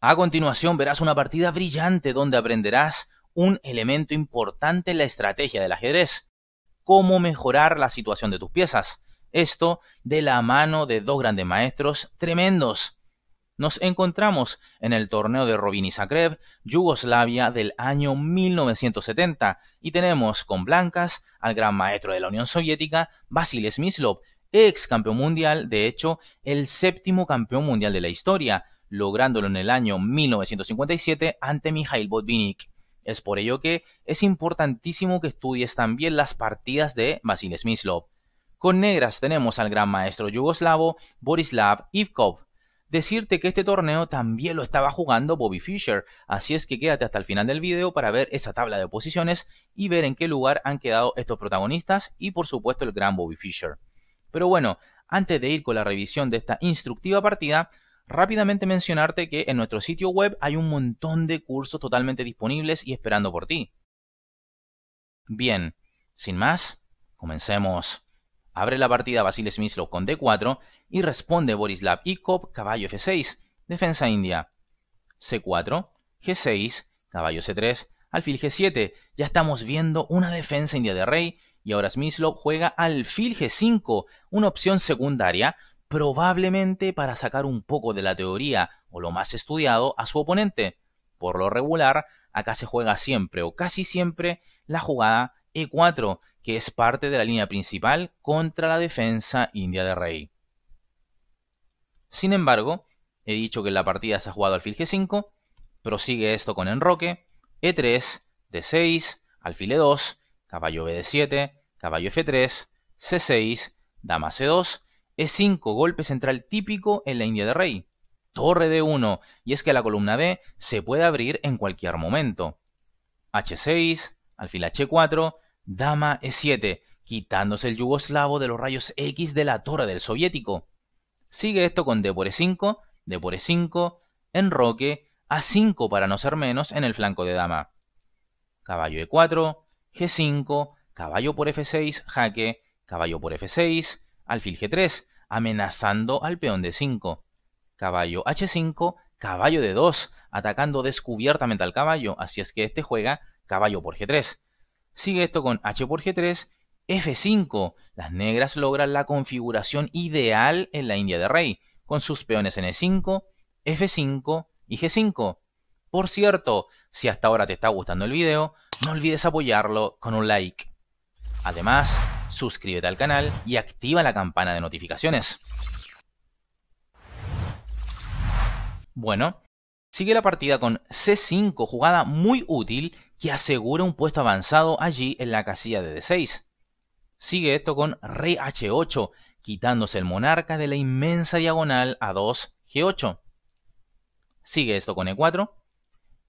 A continuación verás una partida brillante donde aprenderás un elemento importante en la estrategia del ajedrez, cómo mejorar la situación de tus piezas. Esto de la mano de dos grandes maestros tremendos. Nos encontramos en el torneo de Robin Zagreb, Yugoslavia del año 1970, y tenemos con blancas al gran maestro de la Unión Soviética, Vasily Smyslov, ex campeón mundial, de hecho, el séptimo campeón mundial de la historia, lográndolo en el año 1957 ante Mikhail Botvinnik. Es por ello que es importantísimo que estudies también las partidas de Vasil Smyslov. Con negras tenemos al gran maestro yugoslavo Borislav Ivkov. Decirte que este torneo también lo estaba jugando Bobby Fischer, así es que quédate hasta el final del video para ver esa tabla de posiciones y ver en qué lugar han quedado estos protagonistas y por supuesto el gran Bobby Fischer. Pero bueno, antes de ir con la revisión de esta instructiva partida, rápidamente mencionarte que en nuestro sitio web hay un montón de cursos totalmente disponibles y esperando por ti. Bien, sin más, comencemos. Abre la partida Basile Smyslov con D4 y responde Borislav Icop caballo F6, defensa india. C4, G6, caballo C3, alfil G7. Ya estamos viendo una defensa india de rey y ahora Smyslov juega alfil G5, una opción secundaria probablemente para sacar un poco de la teoría o lo más estudiado a su oponente. Por lo regular, acá se juega siempre o casi siempre la jugada E4, que es parte de la línea principal contra la defensa india de rey. Sin embargo, he dicho que en la partida se ha jugado alfil G5, prosigue esto con enroque, E3, D6, alfil E2, caballo B 7 caballo F3, C6, dama C2 e5, golpe central típico en la India de Rey. Torre D1, y es que la columna D se puede abrir en cualquier momento. H6, alfil H4, dama E7, quitándose el yugoslavo de los rayos X de la torre del soviético. Sigue esto con D por E5, D por E5, enroque, A5 para no ser menos en el flanco de dama. Caballo E4, G5, caballo por F6, jaque, caballo por F6, alfil G3, amenazando al peón de 5 Caballo H5, caballo de 2 atacando descubiertamente al caballo, así es que este juega caballo por G3. Sigue esto con H por G3, F5. Las negras logran la configuración ideal en la India de Rey, con sus peones en e 5 F5 y G5. Por cierto, si hasta ahora te está gustando el video, no olvides apoyarlo con un like. Además, suscríbete al canal y activa la campana de notificaciones. Bueno, sigue la partida con C5, jugada muy útil que asegura un puesto avanzado allí en la casilla de D6. Sigue esto con Rey H8, quitándose el monarca de la inmensa diagonal a 2 G8. Sigue esto con E4,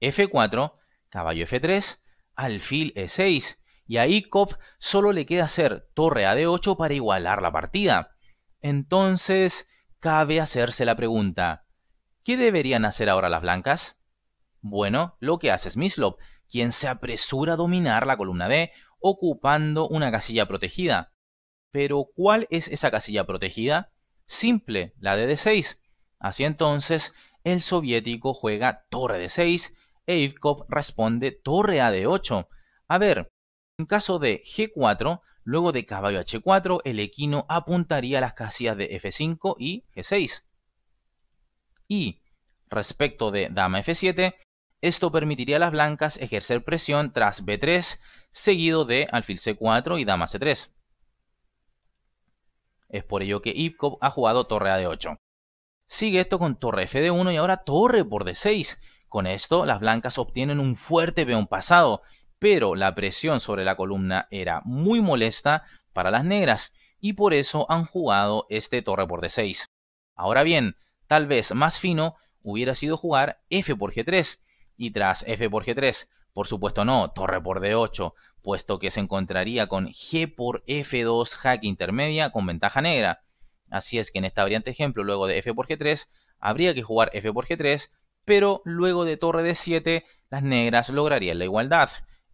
F4, caballo F3, alfil E6, y a Ikov solo le queda hacer torre a d8 para igualar la partida. Entonces, cabe hacerse la pregunta, ¿qué deberían hacer ahora las blancas? Bueno, lo que hace Smyslov, quien se apresura a dominar la columna D, ocupando una casilla protegida. Pero, ¿cuál es esa casilla protegida? Simple, la de D6. Así entonces, el soviético juega torre D6 e Ivkov responde torre a D8. A ver, en caso de G4, luego de caballo H4, el equino apuntaría a las casillas de F5 y G6. Y respecto de dama F7, esto permitiría a las blancas ejercer presión tras B3, seguido de alfil C4 y dama C3. Es por ello que Ivkov ha jugado torre a D8. Sigue esto con torre F1 de y ahora torre por D6. Con esto, las blancas obtienen un fuerte peón pasado, pero la presión sobre la columna era muy molesta para las negras y por eso han jugado este torre por d6. Ahora bien, tal vez más fino hubiera sido jugar f por g3 y tras f por g3, por supuesto no, torre por d8, puesto que se encontraría con g por f2 hack intermedia con ventaja negra. Así es que en esta variante ejemplo, luego de f por g3, habría que jugar f por g3, pero luego de torre d7, las negras lograrían la igualdad.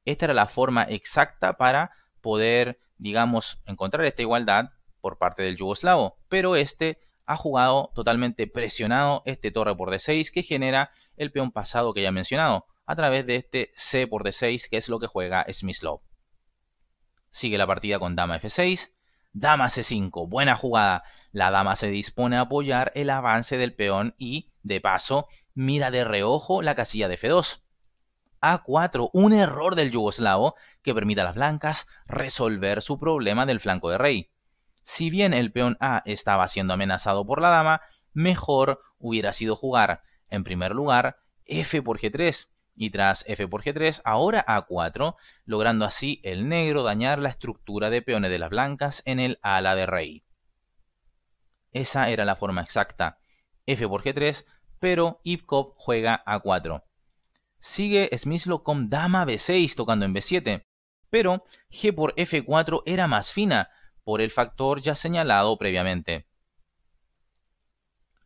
Esta era la forma exacta para poder, digamos, encontrar esta igualdad por parte del yugoslavo. Pero este ha jugado totalmente presionado este torre por D6 que genera el peón pasado que ya he mencionado, a través de este C por D6 que es lo que juega Smyslov. Sigue la partida con dama F6, dama C5, buena jugada. La dama se dispone a apoyar el avance del peón y, de paso, mira de reojo la casilla de F2 a 4, un error del yugoslavo que permite a las blancas resolver su problema del flanco de rey. Si bien el peón A estaba siendo amenazado por la dama, mejor hubiera sido jugar, en primer lugar, F por G3, y tras F por G3, ahora A4, logrando así el negro dañar la estructura de peones de las blancas en el ala de rey. Esa era la forma exacta. F por G3, pero Ivkov juega A4 sigue Smyslov con dama b6 tocando en b7, pero g por f4 era más fina por el factor ya señalado previamente.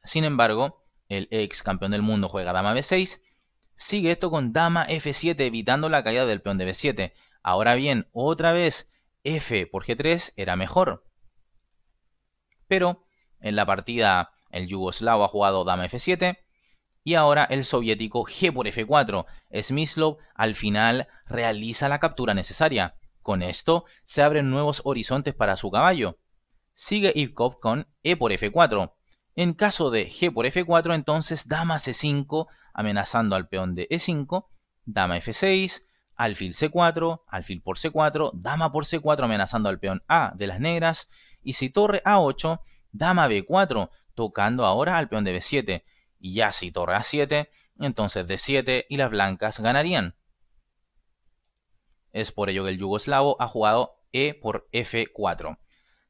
Sin embargo, el ex campeón del mundo juega dama b6, sigue esto con dama f7 evitando la caída del peón de b7. Ahora bien, otra vez f por g3 era mejor. Pero en la partida el yugoslavo ha jugado dama f7, y ahora el soviético G por F4. Smyslov al final realiza la captura necesaria. Con esto se abren nuevos horizontes para su caballo. Sigue Ivkov con E por F4. En caso de G por F4, entonces dama C5, amenazando al peón de E5, dama F6, alfil C4, alfil por C4, dama por C4, amenazando al peón A de las negras, y si torre A8, dama B4, tocando ahora al peón de B7 y ya si torre a 7, entonces D7 y las blancas ganarían. Es por ello que el yugoslavo ha jugado E por F4.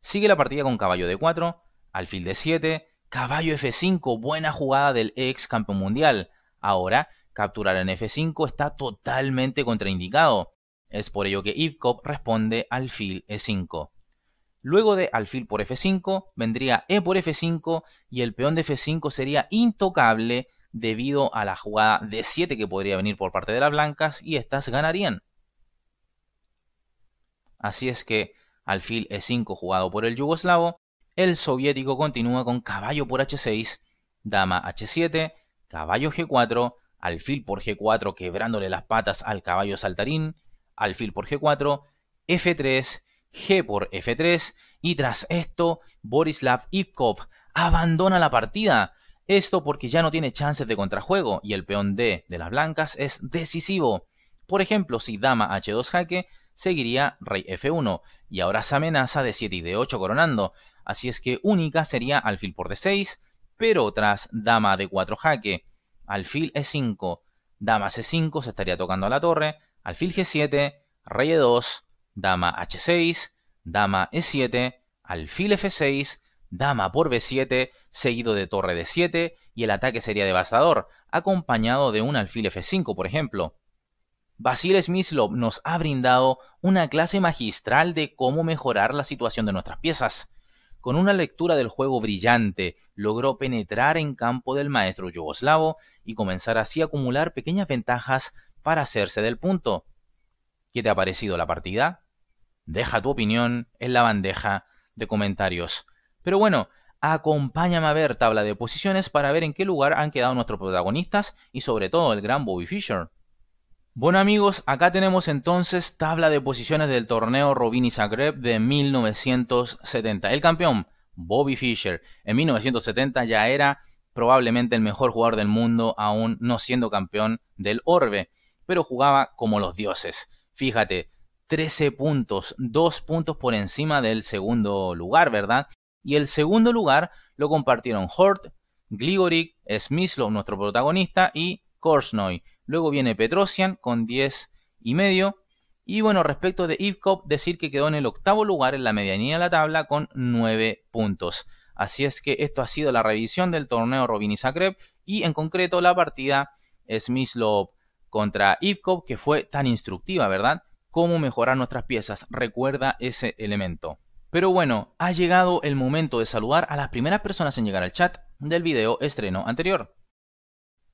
Sigue la partida con caballo D4, alfil D7, caballo F5, buena jugada del ex campeón mundial. Ahora, capturar en F5 está totalmente contraindicado. Es por ello que Ivkov responde alfil E5. Luego de alfil por f5 vendría e por f5 y el peón de f5 sería intocable debido a la jugada de 7 que podría venir por parte de las blancas y estas ganarían. Así es que alfil e5 jugado por el yugoslavo, el soviético continúa con caballo por h6, dama h7, caballo g4, alfil por g4 quebrándole las patas al caballo saltarín, alfil por g4, f3 G por F3 y tras esto Borislav Ivkov abandona la partida. Esto porque ya no tiene chances de contrajuego y el peón D de las blancas es decisivo. Por ejemplo, si dama H2 jaque, seguiría rey F1 y ahora se amenaza de 7 y de 8 coronando, así es que única sería alfil por D6, pero tras dama D4 jaque, alfil E5, dama C5 se estaría tocando a la torre, alfil G7, rey E2, dama h6, dama e7, alfil f6, dama por b7, seguido de torre d7 y el ataque sería devastador, acompañado de un alfil f5, por ejemplo. Basil Smyslov nos ha brindado una clase magistral de cómo mejorar la situación de nuestras piezas. Con una lectura del juego brillante, logró penetrar en campo del maestro yugoslavo y comenzar así a acumular pequeñas ventajas para hacerse del punto. ¿Qué te ha parecido la partida? Deja tu opinión en la bandeja de comentarios. Pero bueno, acompáñame a ver tabla de posiciones para ver en qué lugar han quedado nuestros protagonistas y sobre todo el gran Bobby Fischer. Bueno amigos, acá tenemos entonces tabla de posiciones del torneo y Zagreb de 1970. El campeón, Bobby Fischer, en 1970 ya era probablemente el mejor jugador del mundo, aún no siendo campeón del Orbe, pero jugaba como los dioses. Fíjate, 13 puntos, 2 puntos por encima del segundo lugar, ¿verdad? Y el segundo lugar lo compartieron Hort, Gligoric, Smyslov, nuestro protagonista, y Korsnoy. Luego viene Petrosian con 10 y medio. Y bueno, respecto de Ivkov, decir que quedó en el octavo lugar en la medianía de la tabla con 9 puntos. Así es que esto ha sido la revisión del torneo Robin y Zagreb y en concreto la partida Smyslov contra Ivkov que fue tan instructiva, ¿verdad? cómo mejorar nuestras piezas. Recuerda ese elemento. Pero bueno, ha llegado el momento de saludar a las primeras personas en llegar al chat del video estreno anterior.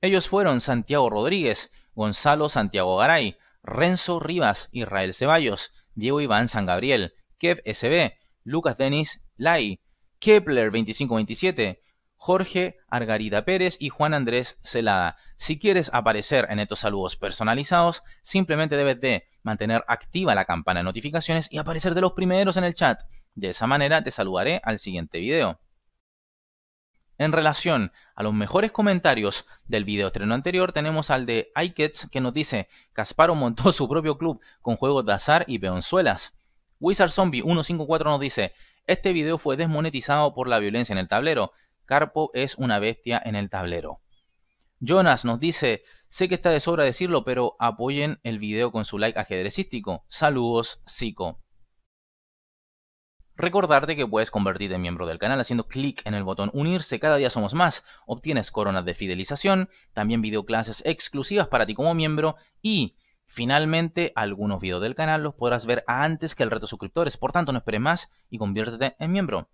Ellos fueron Santiago Rodríguez, Gonzalo Santiago Garay, Renzo Rivas, Israel Ceballos, Diego Iván San Gabriel, Kev SB, Lucas Denis Lai, Kepler2527, Jorge Argarida Pérez y Juan Andrés Celada. Si quieres aparecer en estos saludos personalizados, simplemente debes de mantener activa la campana de notificaciones y aparecer de los primeros en el chat. De esa manera te saludaré al siguiente video. En relación a los mejores comentarios del video estreno anterior, tenemos al de Ikets que nos dice: Casparo montó su propio club con juegos de azar y peonzuelas. wizardzombie 154 nos dice: Este video fue desmonetizado por la violencia en el tablero. Carpo es una bestia en el tablero. Jonas nos dice, sé que está de sobra decirlo, pero apoyen el video con su like ajedrecístico. Saludos, psico. Recordarte que puedes convertirte en miembro del canal haciendo clic en el botón unirse, cada día somos más, obtienes coronas de fidelización, también videoclases exclusivas para ti como miembro y finalmente algunos videos del canal los podrás ver antes que el de suscriptores, por tanto no esperes más y conviértete en miembro.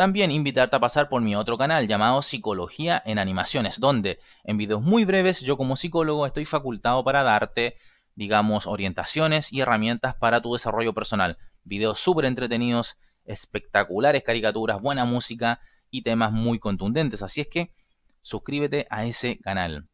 También invitarte a pasar por mi otro canal llamado Psicología en Animaciones, donde en videos muy breves yo como psicólogo estoy facultado para darte, digamos, orientaciones y herramientas para tu desarrollo personal. Videos súper entretenidos, espectaculares caricaturas, buena música y temas muy contundentes. Así es que suscríbete a ese canal.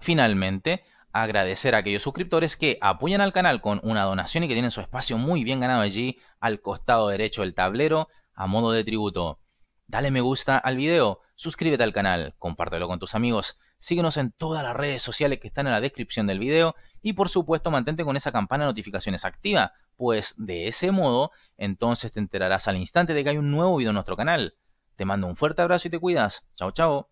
Finalmente, agradecer a aquellos suscriptores que apoyan al canal con una donación y que tienen su espacio muy bien ganado allí al costado derecho del tablero a modo de tributo. Dale me gusta al video, suscríbete al canal, compártelo con tus amigos, síguenos en todas las redes sociales que están en la descripción del video y por supuesto mantente con esa campana de notificaciones activa, pues de ese modo entonces te enterarás al instante de que hay un nuevo video en nuestro canal. Te mando un fuerte abrazo y te cuidas. Chao, chao.